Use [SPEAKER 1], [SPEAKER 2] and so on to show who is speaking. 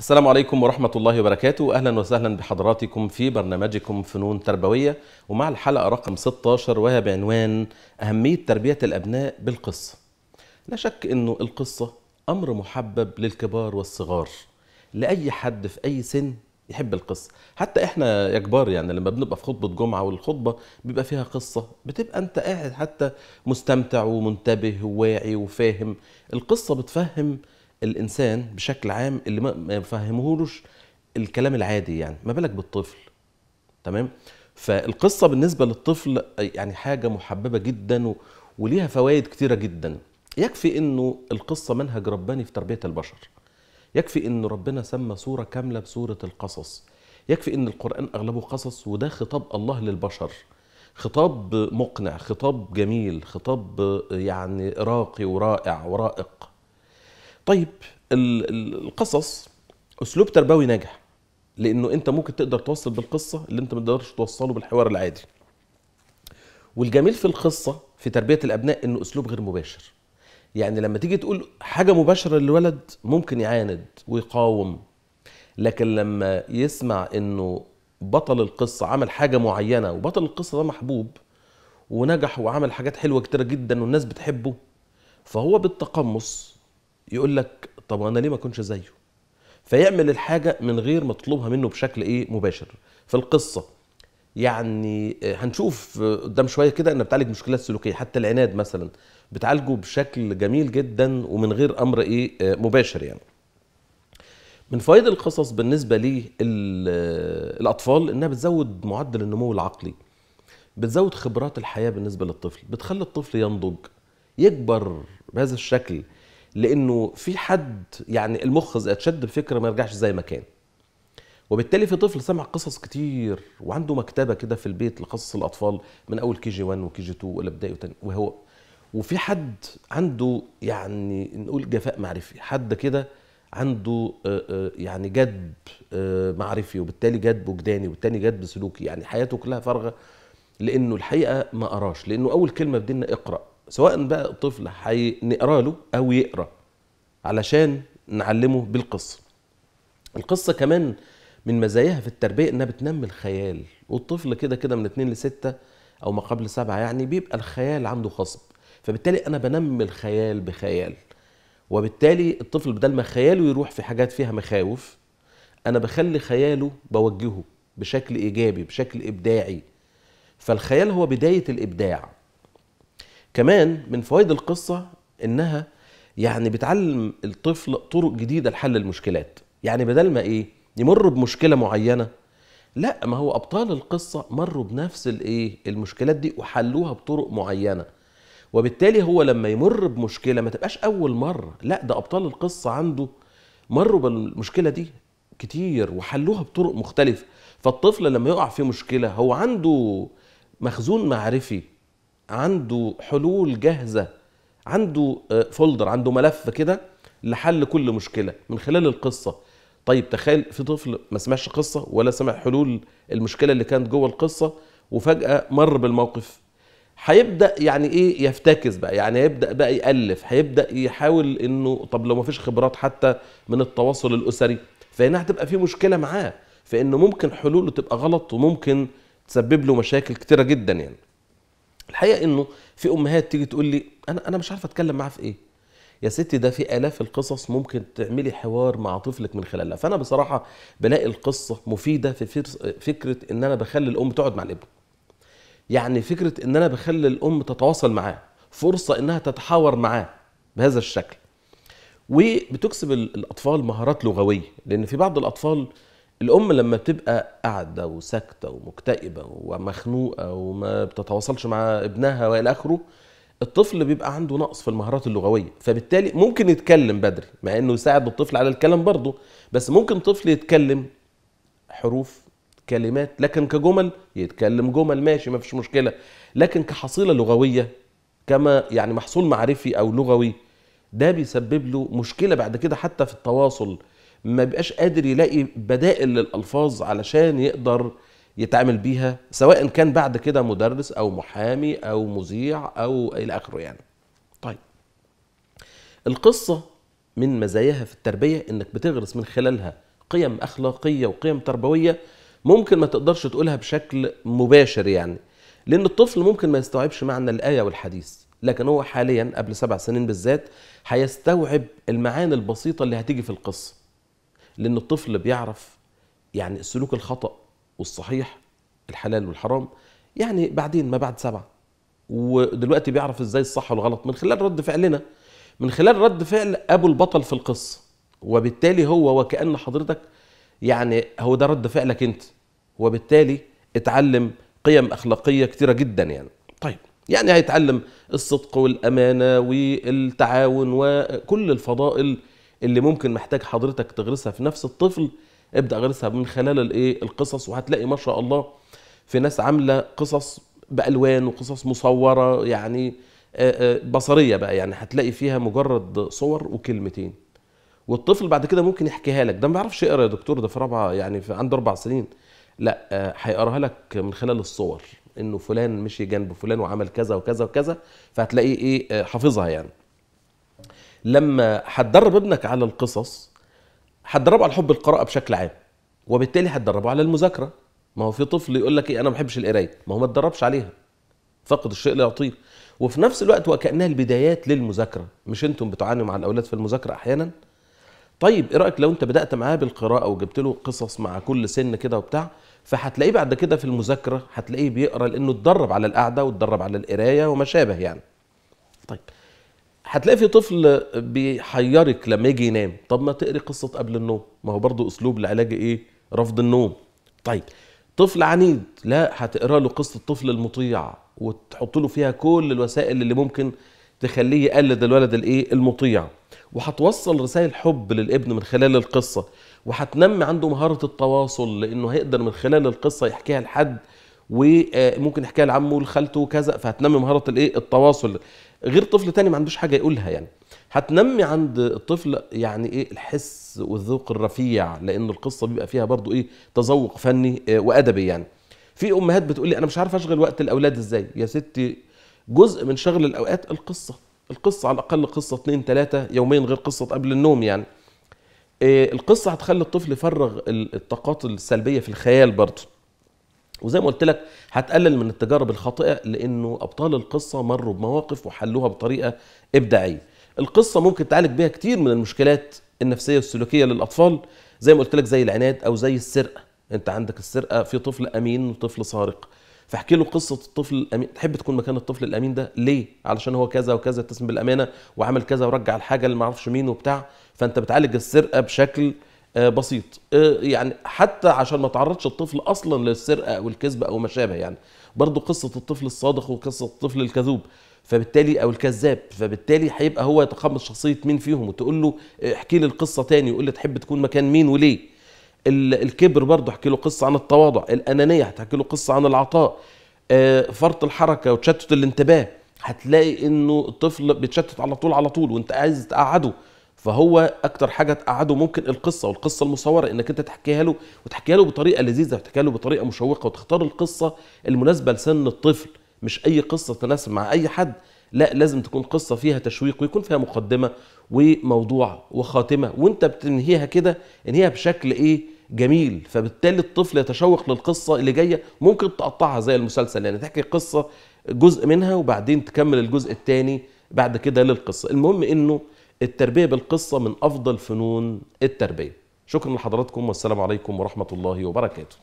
[SPEAKER 1] السلام عليكم ورحمة الله وبركاته أهلا وسهلا بحضراتكم في برنامجكم فنون تربوية ومع الحلقة رقم 16 وهي بعنوان أهمية تربية الأبناء بالقصة لا شك أنه القصة أمر محبب للكبار والصغار لأي حد في أي سن يحب القصة حتى احنا يا كبار يعني لما بنبقى في خطبة جمعة والخطبة بيبقى فيها قصة بتبقى انت قاعد حتى مستمتع ومنتبه وواعي وفاهم القصة بتفهم الانسان بشكل عام اللي ما يفهمهولوش الكلام العادي يعني ما بالك بالطفل تمام فالقصه بالنسبه للطفل يعني حاجه محببه جدا وليها فوائد كثيره جدا يكفي انه القصه منهج رباني في تربيه البشر يكفي ان ربنا سمى سوره كامله بسوره القصص يكفي ان القران اغلبه قصص وده خطاب الله للبشر خطاب مقنع خطاب جميل خطاب يعني راقي ورائع ورائق طيب القصص اسلوب تربوي ناجح لانه انت ممكن تقدر توصل بالقصه اللي انت ما تقدرش توصله بالحوار العادي والجميل في القصه في تربيه الابناء انه اسلوب غير مباشر يعني لما تيجي تقول حاجه مباشره للولد ممكن يعاند ويقاوم لكن لما يسمع انه بطل القصه عمل حاجه معينه وبطل القصه ده محبوب ونجح وعمل حاجات حلوه كتيره جدا والناس بتحبه فهو بالتقمص يقول لك طب انا ليه ما اكونش زيه فيعمل الحاجه من غير ما تطلبها منه بشكل ايه مباشر في القصه يعني آه، هنشوف آه، قدام شويه كده ان بتعالج مشكلات سلوكيه حتى العناد مثلا بتعالجه بشكل جميل جدا ومن غير امر ايه آه، مباشر يعني من فوائد القصص بالنسبه للاطفال انها بتزود معدل النمو العقلي بتزود خبرات الحياه بالنسبه للطفل بتخلي الطفل ينضج يكبر بهذا الشكل لانه في حد يعني المخ اتشد بفكره ما يرجعش زي ما كان وبالتالي في طفل سمع قصص كتير وعنده مكتبه كده في البيت لقصص الاطفال من اول كي جي 1 وكي جي 2 والابتدائي وهو وفي حد عنده يعني نقول جفاء معرفي حد كده عنده آه، آه، يعني جذب آه، معرفي وبالتالي جذب وجداني وبالتالي جذب سلوكي يعني حياته كلها فارغه لانه الحقيقه ما قراش لانه اول كلمه في ديننا اقرا سواء بقى طفل هنقرا له او يقرا علشان نعلمه بالقصه القصه كمان من مزاياها في التربيه انها بتنمي الخيال والطفل كده كده من 2 ل 6 او ما قبل 7 يعني بيبقى الخيال عنده خصب فبالتالي انا بنمي الخيال بخيال وبالتالي الطفل بدل ما خياله يروح في حاجات فيها مخاوف انا بخلي خياله بوجهه بشكل ايجابي بشكل ابداعي فالخيال هو بدايه الابداع كمان من فوائد القصه انها يعني بتعلم الطفل طرق جديده لحل المشكلات يعني بدل ما ايه يمر بمشكله معينه لا ما هو ابطال القصه مروا بنفس الايه المشكلات دي وحلوها بطرق معينه وبالتالي هو لما يمر بمشكله ما تبقاش اول مره لا ده ابطال القصه عنده مروا بالمشكله دي كتير وحلوها بطرق مختلفه فالطفل لما يقع في مشكله هو عنده مخزون معرفي عنده حلول جاهزه عنده فولدر آه، عنده ملف كده لحل كل مشكله من خلال القصه طيب تخيل في طفل ما سمعش قصه ولا سمع حلول المشكله اللي كانت جوه القصه وفجاه مر بالموقف هيبدا يعني ايه يفتكس بقى يعني هيبدا بقى يالف هيبدا يحاول انه طب لو ما فيش خبرات حتى من التواصل الاسري فهنا هتبقى في مشكله معاه فإنه ممكن حلوله تبقى غلط وممكن تسبب له مشاكل كتيره جدا يعني الحقيقه انه في امهات تيجي تقول لي انا انا مش عارفه اتكلم معاه في ايه يا ستي ده في الاف القصص ممكن تعملي حوار مع طفلك من خلالها فانا بصراحه بلاقي القصه مفيده في فكره ان انا بخلي الام تقعد مع الابن يعني فكره ان انا بخلي الام تتواصل معاه فرصه انها تتحاور معاه بهذا الشكل وبتكسب الاطفال مهارات لغويه لان في بعض الاطفال الام لما بتبقى قاعده وساكته ومكتئبه ومخنوقه وما بتتواصلش مع ابنها والى اخره الطفل بيبقى عنده نقص في المهارات اللغويه فبالتالي ممكن يتكلم بدري مع انه يساعد الطفل على الكلام برضه بس ممكن طفل يتكلم حروف كلمات لكن كجمل يتكلم جمل ماشي ما فيش مشكله لكن كحصيله لغويه كما يعني محصول معرفي او لغوي ده بيسبب له مشكله بعد كده حتى في التواصل ما بيبقاش قادر يلاقي بدائل للألفاظ علشان يقدر يتعامل بيها سواء كان بعد كده مدرس أو محامي أو مذيع أو إلى آخره يعني طيب القصة من مزاياها في التربية إنك بتغرس من خلالها قيم أخلاقية وقيم تربوية ممكن ما تقدرش تقولها بشكل مباشر يعني لأن الطفل ممكن ما يستوعبش معنى الآية والحديث لكن هو حاليا قبل سبع سنين بالذات هيستوعب المعاني البسيطة اللي هتيجي في القصة لان الطفل بيعرف يعني السلوك الخطا والصحيح الحلال والحرام يعني بعدين ما بعد سبعه ودلوقتي بيعرف ازاي الصح والغلط من خلال رد فعلنا من خلال رد فعل ابو البطل في القصه وبالتالي هو وكان حضرتك يعني هو ده رد فعلك انت وبالتالي اتعلم قيم اخلاقيه كتيره جدا يعني طيب يعني هيتعلم الصدق والامانه والتعاون وكل الفضائل اللي ممكن محتاج حضرتك تغرسها في نفس الطفل ابدا غرسها من خلال الايه القصص وهتلاقي ما شاء الله في ناس عامله قصص بالوان وقصص مصوره يعني آه، آه، بصريه بقى يعني هتلاقي فيها مجرد صور وكلمتين والطفل بعد كده ممكن يحكيها لك ده ما بيعرفش يقرا يا دكتور ده في رابعه يعني في عنده اربع سنين لا آه، هيقراها لك من خلال الصور انه فلان مشي جنب فلان وعمل كذا وكذا وكذا فهتلاقيه ايه حافظها يعني لما هتدرب ابنك على القصص هتدربه على حب القراءه بشكل عام وبالتالي هتدربه على المذاكره ما هو في طفل يقول لك ايه انا ما بحبش القرايه ما هو ما تدربش عليها فقد الشيء لا يطير وفي نفس الوقت وكانها البدايات للمذاكره مش انتم بتعانوا مع الاولاد في المذاكره احيانا طيب ايه رايك لو انت بدات معاه بالقراءه وجبت له قصص مع كل سن كده وبتاع فهتلاقيه بعد كده في المذاكره هتلاقيه بيقرا لانه اتدرب على القعده واتدرب على القرايه وما شابه يعني طيب هتلاقي في طفل بيحيرك لما يجي ينام طب ما تقري قصه قبل النوم ما هو برضو اسلوب العلاج ايه رفض النوم طيب طفل عنيد لا هتقرا له قصه الطفل المطيع وتحط له فيها كل الوسائل اللي ممكن تخليه يقلد الولد الايه المطيع وهتوصل رسائل حب للابن من خلال القصه وهتنمي عنده مهاره التواصل لانه هيقدر من خلال القصه يحكيها لحد وممكن يحكيها لعمه لخالته وكذا فهتنمي مهاره الايه التواصل غير طفل تاني ما عندوش حاجه يقولها يعني هتنمي عند الطفل يعني ايه الحس والذوق الرفيع لان القصه بيبقى فيها برضو ايه تذوق فني آه، وادبي يعني في امهات بتقول لي انا مش عارف اشغل وقت الاولاد ازاي يا ستي جزء من شغل الاوقات القصه القصه على الاقل قصه اثنين ثلاثه يوميا غير قصه قبل النوم يعني آه، القصه هتخلي الطفل يفرغ الطاقات السلبيه في الخيال برضه وزي ما قلت لك هتقلل من التجارب الخاطئه لانه ابطال القصه مروا بمواقف وحلوها بطريقه ابداعيه. القصه ممكن تعالج بيها كتير من المشكلات النفسيه والسلوكيه للاطفال زي ما قلت لك زي العناد او زي السرقه، انت عندك السرقه في طفل امين وطفل سارق. فاحكي له قصه الطفل الامين تحب تكون مكان الطفل الامين ده ليه علشان هو كذا وكذا اتسم بالامانه وعمل كذا ورجع الحاجه اللي ما اعرفش مين وبتاع فانت بتعالج السرقه بشكل آه، بسيط آه، يعني حتى عشان ما تعرضش الطفل اصلا للسرقه او الكذب او ما شابه يعني برضه قصه الطفل الصادق وقصه الطفل الكذوب فبالتالي او الكذاب فبالتالي هيبقى هو يتقمص شخصيه مين فيهم وتقول له آه، احكي لي القصه تاني يقول لي تحب تكون مكان مين وليه الكبر برضه احكي له قصه عن التواضع الانانيه هتحكي له قصه عن العطاء فرط الحركه وتشتت الانتباه هتلاقي انه الطفل بيتشتت على طول على طول وانت عايز تقعده فهو اكتر حاجه تقعده ممكن القصه والقصه المصوره انك انت تحكيها له وتحكيها له بطريقه لذيذه وتحكيها له بطريقه مشوقه وتختار القصه المناسبه لسن الطفل مش اي قصه تناسب مع اي حد لا لازم تكون قصه فيها تشويق ويكون فيها مقدمه وموضوع وخاتمه وانت بتنهيها كده انهيها بشكل ايه جميل فبالتالي الطفل يتشوق للقصه اللي جايه ممكن تقطعها زي المسلسل يعني تحكي قصه جزء منها وبعدين تكمل الجزء الثاني بعد كده للقصه المهم انه التربية بالقصة من أفضل فنون التربية شكرا لحضراتكم والسلام عليكم ورحمة الله وبركاته